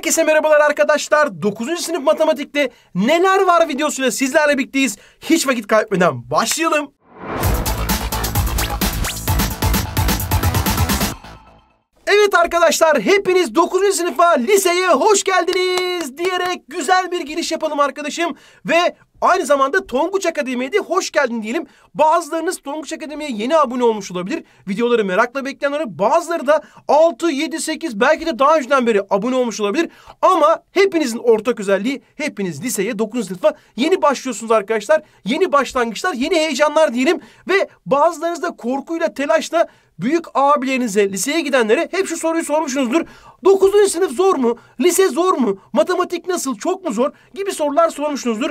Herkese merhabalar arkadaşlar. 9. sınıf matematikte neler var videosuyla sizlerle birlikteyiz. Hiç vakit kaybetmeden başlayalım. Evet arkadaşlar hepiniz 9. sınıfa liseye hoş geldiniz diyerek güzel bir giriş yapalım arkadaşım. Ve aynı zamanda Tonguç Akademi'ye de hoş geldin diyelim. Bazılarınız Tonguç Akademi'ye yeni abone olmuş olabilir. Videoları merakla bekleyenlere bazıları da 6, 7, 8 belki de daha önceden beri abone olmuş olabilir. Ama hepinizin ortak özelliği hepiniz liseye 9. sınıfa yeni başlıyorsunuz arkadaşlar. Yeni başlangıçlar, yeni heyecanlar diyelim. Ve bazılarınız da korkuyla, telaşla büyük abilerinize, liseye gidenlere hep şu soruyu sormuşsunuzdur. 9. sınıf zor mu? Lise zor mu? Matematik nasıl? Çok mu zor? Gibi sorular sormuşsunuzdur.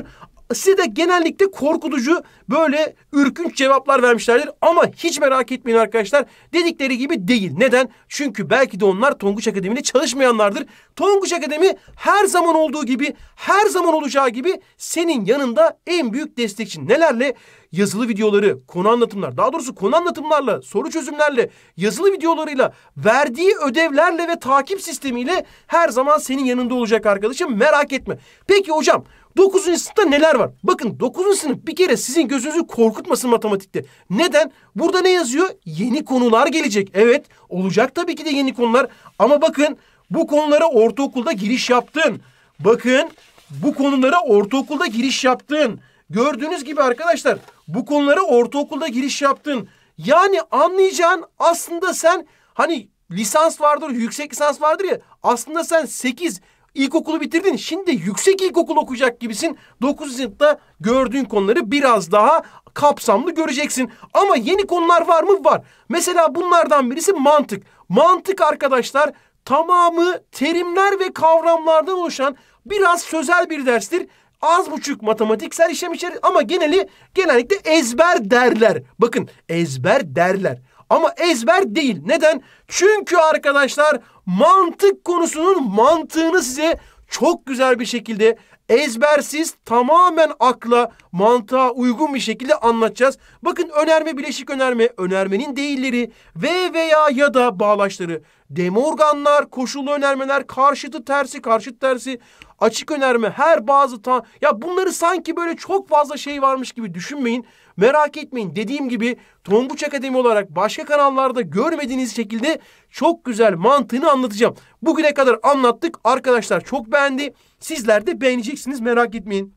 Size de genellikle korkutucu böyle ürkünç cevaplar vermişlerdir. Ama hiç merak etmeyin arkadaşlar. Dedikleri gibi değil. Neden? Çünkü belki de onlar Tonguç Akademi'de çalışmayanlardır. Tonguç Akademi her zaman olduğu gibi, her zaman olacağı gibi senin yanında en büyük destekçin. Nelerle? yazılı videoları, konu anlatımlar, daha doğrusu konu anlatımlarla, soru çözümlerle, yazılı videolarıyla, verdiği ödevlerle ve takip sistemiyle her zaman senin yanında olacak arkadaşım. Merak etme. Peki hocam 9. sınıfta neler var? Bakın 9. sınıf bir kere sizin gözünüzü korkutmasın matematikte. Neden? Burada ne yazıyor? Yeni konular gelecek. Evet olacak tabii ki de yeni konular. Ama bakın bu konulara ortaokulda giriş yaptın. Bakın bu konulara ortaokulda giriş yaptın. Gördüğünüz gibi arkadaşlar bu konulara ortaokulda giriş yaptın. Yani anlayacağın aslında sen hani lisans vardır, yüksek lisans vardır ya. Aslında sen 8 ilkokulu bitirdin. Şimdi yüksek ilkokul okuyacak gibisin. 9. yılda gördüğün konuları biraz daha kapsamlı göreceksin. Ama yeni konular var mı? Var. Mesela bunlardan birisi mantık. Mantık arkadaşlar tamamı terimler ve kavramlardan oluşan biraz sözel bir derstir az buçuk matematiksel işlem içerir ama geneli genellikle ezber derler. Bakın ezber derler. Ama ezber değil. Neden? Çünkü arkadaşlar mantık konusunun mantığını size çok güzel bir şekilde ezbersiz tamamen akla, mantığa uygun bir şekilde anlatacağız. Bakın önerme, bileşik önerme, önermenin değilleri ve veya ya da bağlaçları, demorganlar, koşullu önermeler, karşıtı tersi, karşıt tersi, açık önerme, her bazı ta ya bunları sanki böyle çok fazla şey varmış gibi düşünmeyin. Merak etmeyin dediğim gibi Tonguç Akademi olarak başka kanallarda görmediğiniz şekilde çok güzel mantığını anlatacağım. Bugüne kadar anlattık. Arkadaşlar çok beğendi. Sizler de beğeneceksiniz merak etmeyin.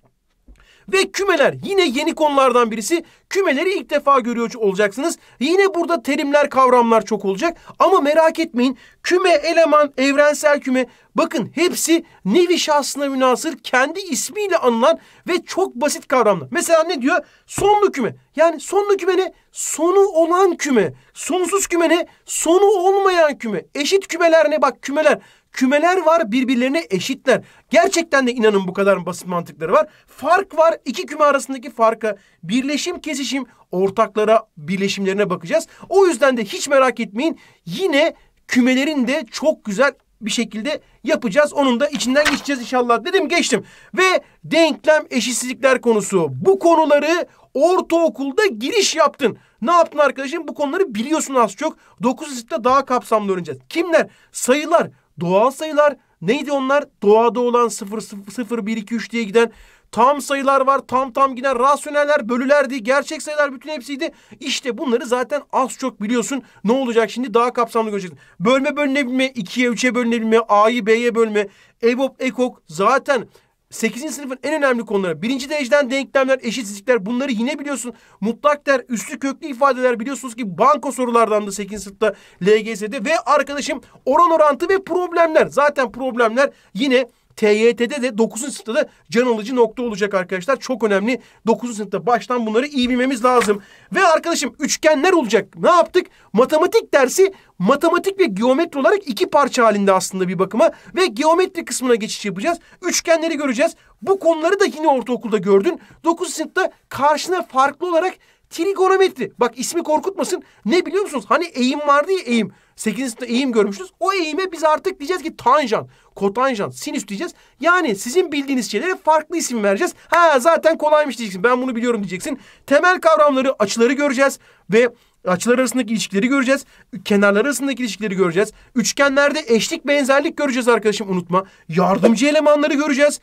Ve kümeler yine yeni konulardan birisi. Kümeleri ilk defa görüyor olacaksınız. Yine burada terimler, kavramlar çok olacak. Ama merak etmeyin. Küme, eleman, evrensel küme. Bakın hepsi nevi şahsına münasır kendi ismiyle anılan ve çok basit kavramlar. Mesela ne diyor? Sonlu küme. Yani sonlu küme ne? Sonu olan küme. Sonsuz küme ne? Sonu olmayan küme. Eşit kümeler ne? Bak kümeler. Kümeler var birbirlerine eşitler. Gerçekten de inanın bu kadar basit mantıkları var. Fark var. iki küme arasındaki farka. Birleşim kesici kesişim ortaklara birleşimlerine bakacağız. O yüzden de hiç merak etmeyin yine kümelerin de çok güzel bir şekilde yapacağız. Onun da içinden geçeceğiz inşallah. Dedim geçtim. Ve denklem eşitsizlikler konusu. Bu konuları ortaokulda giriş yaptın. Ne yaptın arkadaşım? Bu konuları biliyorsun az çok. 9 sınıfta daha kapsamlı öğreneceğiz. Kimler? Sayılar, doğal sayılar. Neydi onlar? Doğada olan 0, 0, 0, 1, 2, 3 diye giden tam sayılar var, tam tam giden rasyoneller, bölülerdi, gerçek sayılar bütün hepsiydi. İşte bunları zaten az çok biliyorsun. Ne olacak şimdi? Daha kapsamlı göreceksin. Bölme bölünebilme, ikiye üçe bölünebilme, A'yı B'ye bölme, EBOB, EKOK zaten 8. sınıfın en önemli konuları. Birinci dereceden denklemler, eşitsizlikler bunları yine biliyorsun. Mutlak değer, üstü köklü ifadeler biliyorsunuz ki banko sorulardan da 8. sınıfta LGS'de. Ve arkadaşım oran orantı ve problemler. Zaten problemler yine TYT'de de 9. sınıfta da can alıcı nokta olacak arkadaşlar. Çok önemli. 9. sınıfta baştan bunları iyi bilmemiz lazım. Ve arkadaşım üçgenler olacak. Ne yaptık? Matematik dersi matematik ve geometri olarak iki parça halinde aslında bir bakıma. Ve geometri kısmına geçiş yapacağız. Üçgenleri göreceğiz. Bu konuları da yine ortaokulda gördün. 9. sınıfta karşına farklı olarak Trigonometri. Bak ismi korkutmasın. Ne biliyor musunuz? Hani eğim vardı ya eğim. 8. sınıfta eğim görmüştünüz. O eğime biz artık diyeceğiz ki tanjant, kotanjant, sinüs diyeceğiz. Yani sizin bildiğiniz şeylere farklı isim vereceğiz. Ha zaten kolaymış diyeceksin. Ben bunu biliyorum diyeceksin. Temel kavramları, açıları göreceğiz ve açılar arasındaki ilişkileri göreceğiz. Kenarlar arasındaki ilişkileri göreceğiz. Üçgenlerde eşlik, benzerlik göreceğiz arkadaşım unutma. Yardımcı elemanları göreceğiz.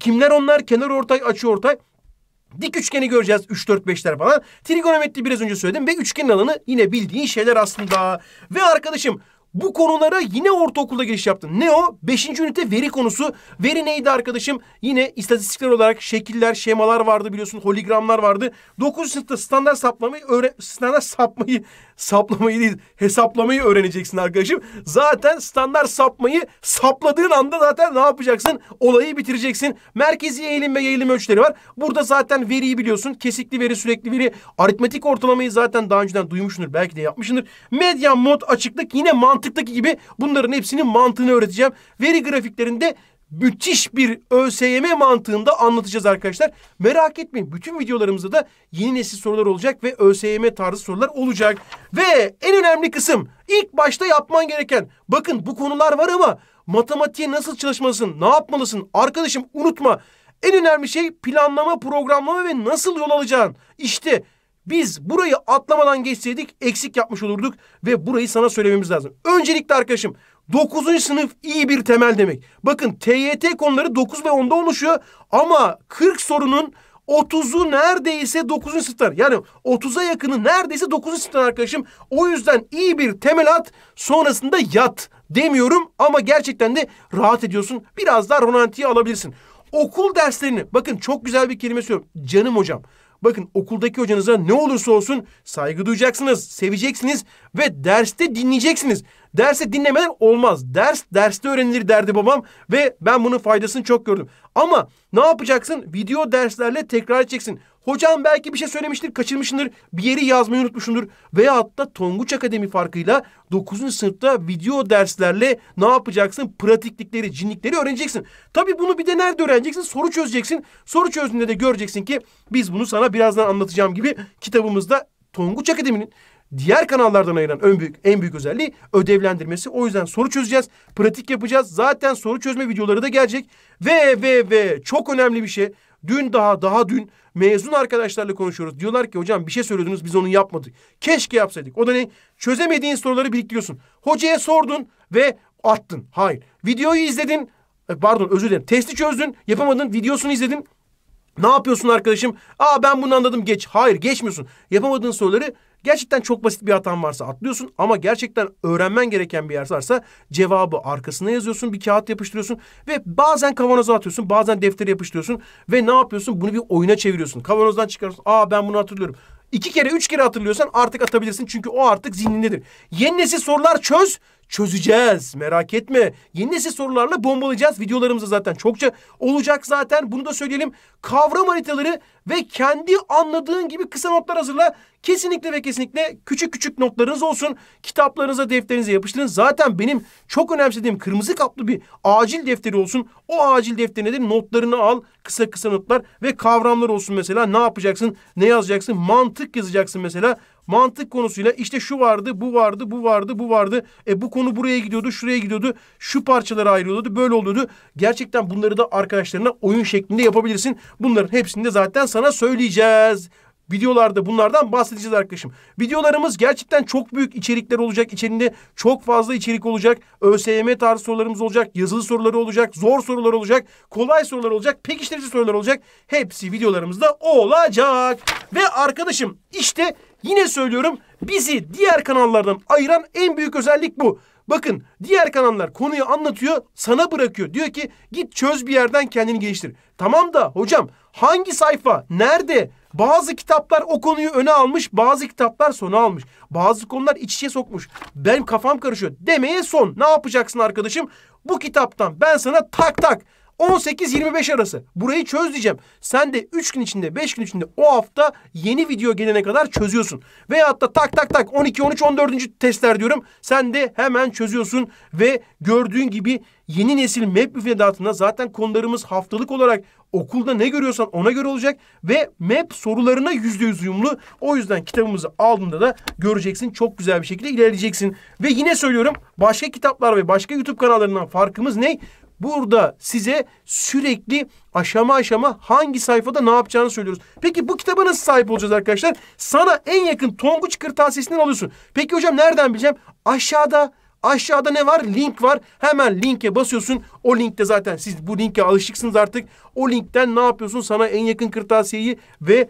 Kimler onlar? Kenar ortay, açı ortay. Dik üçgeni göreceğiz 3, 4, 5'ler falan. Trigonometri biraz önce söyledim ve üçgenin alanı yine bildiğin şeyler aslında. Ve arkadaşım bu konulara yine ortaokulda giriş yaptın. Ne o? Beşinci ünite veri konusu. Veri neydi arkadaşım? Yine istatistikler olarak şekiller, şemalar vardı biliyorsun. hologramlar vardı. Dokuzuncu sınıfta standart saplamayı öğre standart sapmayı saplamayı değil hesaplamayı öğreneceksin arkadaşım. Zaten standart sapmayı sapladığın anda zaten ne yapacaksın? Olayı bitireceksin. Merkezi eğilim ve yayılım ölçüleri var. Burada zaten veriyi biliyorsun. Kesikli veri, sürekli veri. Aritmetik ortalamayı zaten daha önceden duymuşsundur. Belki de yapmışsındır. Medyan, mod, açıklık yine mantık mantıktaki gibi bunların hepsinin mantığını öğreteceğim. Veri grafiklerinde müthiş bir ÖSYM mantığında anlatacağız arkadaşlar. Merak etmeyin bütün videolarımızda da yeni nesil sorular olacak ve ÖSYM tarzı sorular olacak. Ve en önemli kısım ilk başta yapman gereken bakın bu konular var ama matematiğe nasıl çalışmalısın, ne yapmalısın arkadaşım unutma. En önemli şey planlama, programlama ve nasıl yol alacağın. işte biz burayı atlamadan geçseydik eksik yapmış olurduk ve burayı sana söylememiz lazım. Öncelikle arkadaşım 9. sınıf iyi bir temel demek. Bakın TYT konuları 9 ve 10'da oluşuyor ama 40 sorunun 30'u neredeyse 9. sınıftan. Yani 30'a yakını neredeyse 9. sınıftan arkadaşım. O yüzden iyi bir temel at sonrasında yat demiyorum ama gerçekten de rahat ediyorsun. Biraz daha rolantiye alabilirsin. Okul derslerini bakın çok güzel bir kelime söylüyorum. Canım hocam. Bakın okuldaki hocanıza ne olursa olsun saygı duyacaksınız, seveceksiniz ve derste dinleyeceksiniz. Derse dinlemeden olmaz. Ders derste öğrenilir derdi babam ve ben bunun faydasını çok gördüm. Ama ne yapacaksın? Video derslerle tekrar edeceksin. Hocam belki bir şey söylemiştir, kaçırmışındır, bir yeri yazmayı unutmuşundur veya hatta Tonguç Akademi farkıyla 9. sınıfta video derslerle ne yapacaksın? Pratiklikleri, cinlikleri öğreneceksin. Tabii bunu bir de nerede öğreneceksin? Soru çözeceksin. Soru çözdüğünde de göreceksin ki biz bunu sana birazdan anlatacağım gibi kitabımızda Tonguç Akademi'nin diğer kanallardan ayıran en büyük en büyük özelliği ödevlendirmesi. O yüzden soru çözeceğiz, pratik yapacağız. Zaten soru çözme videoları da gelecek. Ve ve ve çok önemli bir şey. Dün daha daha dün mezun arkadaşlarla konuşuyoruz. Diyorlar ki hocam bir şey söylüyordunuz biz onu yapmadık. Keşke yapsaydık. O da ne? Çözemediğin soruları biriktiriyorsun. Hocaya sordun ve attın. Hayır. Videoyu izledin. E, pardon özür dilerim. Testi çözdün. Yapamadın. Videosunu izledin. Ne yapıyorsun arkadaşım? Aa ben bunu anladım geç. Hayır geçmiyorsun. Yapamadığın soruları Gerçekten çok basit bir hatan varsa atlıyorsun ama gerçekten öğrenmen gereken bir yer varsa cevabı arkasına yazıyorsun, bir kağıt yapıştırıyorsun ve bazen kavanoza atıyorsun, bazen deftere yapıştırıyorsun ve ne yapıyorsun? Bunu bir oyuna çeviriyorsun. Kavanozdan çıkarıyorsun. Aa ben bunu hatırlıyorum. İki kere, üç kere hatırlıyorsan artık atabilirsin çünkü o artık zihnindedir. Yeni nesil sorular çöz, çözeceğiz. Merak etme. Yeni nesil sorularla bombalayacağız videolarımızı zaten. Çokça olacak zaten. Bunu da söyleyelim. Kavram haritaları ve kendi anladığın gibi kısa notlar hazırla. Kesinlikle ve kesinlikle küçük küçük notlarınız olsun. Kitaplarınıza, defterinize yapıştırın. Zaten benim çok önemsediğim kırmızı kaplı bir acil defteri olsun. O acil defterine de notlarını al. Kısa kısa notlar ve kavramlar olsun mesela. Ne yapacaksın? Ne yazacaksın? Mantık yazacaksın mesela. Mantık konusuyla işte şu vardı, bu vardı, bu vardı, bu vardı. E bu konu buraya gidiyordu, şuraya gidiyordu. Şu parçalara ayrılıyordu, böyle oluyordu. Gerçekten bunları da arkadaşlarına oyun şeklinde yapabilirsin. Bunların hepsini de zaten sana söyleyeceğiz videolarda bunlardan bahsedeceğiz arkadaşım. Videolarımız gerçekten çok büyük içerikler olacak. İçerinde çok fazla içerik olacak. ÖSYM tarzı sorularımız olacak. Yazılı soruları olacak. Zor sorular olacak. Kolay sorular olacak. Pekiştirici sorular olacak. Hepsi videolarımızda olacak. Ve arkadaşım işte yine söylüyorum bizi diğer kanallardan ayıran en büyük özellik bu. Bakın diğer kanallar konuyu anlatıyor, sana bırakıyor. Diyor ki git çöz bir yerden kendini geliştir. Tamam da hocam hangi sayfa, nerede, bazı kitaplar o konuyu öne almış, bazı kitaplar sona almış. Bazı konular iç içe sokmuş. Benim kafam karışıyor demeye son. Ne yapacaksın arkadaşım? Bu kitaptan ben sana tak tak 18-25 arası burayı çöz diyeceğim. Sen de 3 gün içinde 5 gün içinde o hafta yeni video gelene kadar çözüyorsun. Veyahut da tak tak tak 12-13-14. testler diyorum. Sen de hemen çözüyorsun ve gördüğün gibi yeni nesil map müfredatında zaten konularımız haftalık olarak okulda ne görüyorsan ona göre olacak ve map sorularına yüzde yüz uyumlu. O yüzden kitabımızı aldığında da göreceksin. Çok güzel bir şekilde ilerleyeceksin. Ve yine söylüyorum başka kitaplar ve başka YouTube kanallarından farkımız ne? Burada size sürekli aşama aşama hangi sayfada ne yapacağını söylüyoruz. Peki bu kitaba nasıl sahip olacağız arkadaşlar? Sana en yakın Tonguç Kırtasiyesi'nden alıyorsun. Peki hocam nereden bileceğim? Aşağıda Aşağıda ne var? Link var. Hemen linke basıyorsun. O linkte zaten siz bu linke alışıksınız artık. O linkten ne yapıyorsun? Sana en yakın kırtasiyeyi ve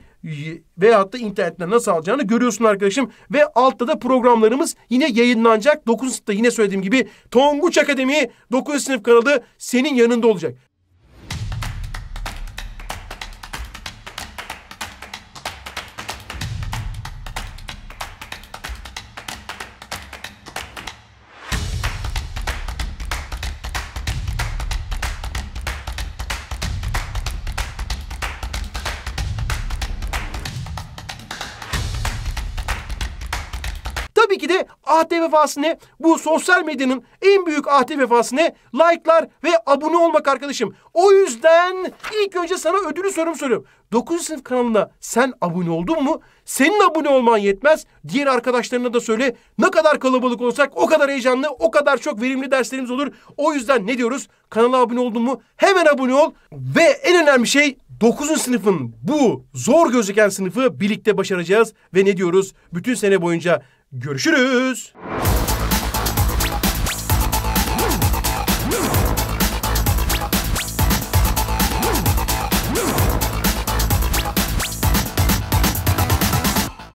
veyahut da internetten nasıl alacağını görüyorsun arkadaşım. Ve altta da programlarımız yine yayınlanacak. 9. sınıfta yine söylediğim gibi Tonguç Akademi 9. sınıf kanalı senin yanında olacak. Tabii ki de ahde vefası ne? Bu sosyal medyanın en büyük ahde vefası ne? Like'lar ve abone olmak arkadaşım. O yüzden ilk önce sana ödülü sorum soruyorum. 9. sınıf kanalına sen abone oldun mu? Senin abone olman yetmez. Diğer arkadaşlarına da söyle. Ne kadar kalabalık olsak o kadar heyecanlı, o kadar çok verimli derslerimiz olur. O yüzden ne diyoruz? Kanala abone oldun mu? Hemen abone ol. Ve en önemli şey 9. sınıfın bu zor gözüken sınıfı birlikte başaracağız. Ve ne diyoruz? Bütün sene boyunca Görüşürüz.